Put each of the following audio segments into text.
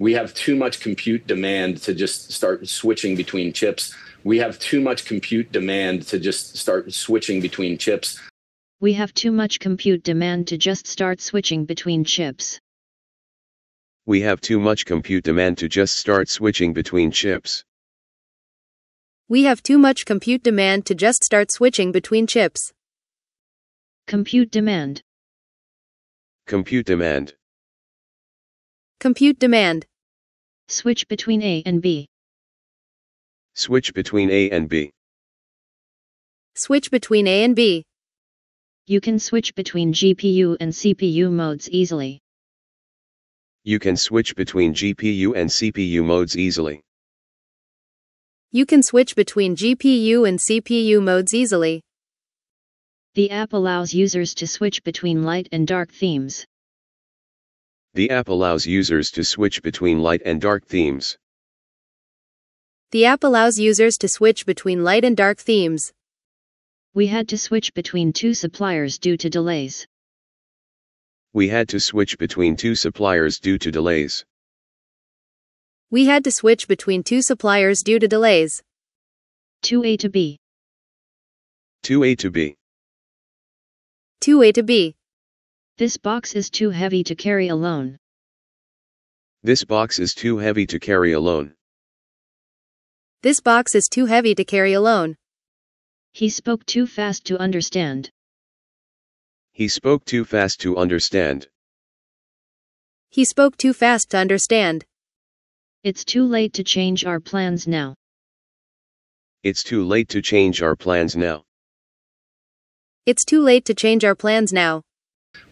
We have too much compute demand to just start switching between chips. We have too much compute demand to just start switching between chips. We have too much compute demand to just start switching between chips. We have too much compute demand to just start switching between chips. We have too much compute demand to just start switching between chips. Compute demand. Compute demand. Compute demand. Switch between A and B. Switch between A and B. Switch between A and B. You can switch between GPU and CPU modes easily. You can switch between GPU and CPU modes easily. You can switch between GPU and CPU modes easily. The app allows users to switch between light and dark themes. The app allows users to switch between light and dark themes. The app allows users to switch between light and dark themes. We had to switch between two suppliers due to delays. We had to switch between two suppliers due to delays. We had to switch between two suppliers due to delays. 2A to B. 2A to B. 2A to B. This box is too heavy to carry alone. This box is too heavy to carry alone. This box is too heavy to carry alone. He spoke too fast to understand. He spoke too fast to understand. He spoke too fast to understand. It's too late to change our plans now. It's too late to change our plans now. It's too late to change our plans now.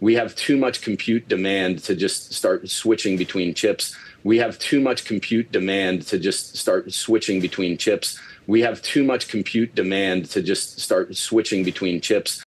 We have too much compute demand to just start switching between chips. We have too much compute demand to just start switching between chips. We have too much compute demand to just start switching between chips.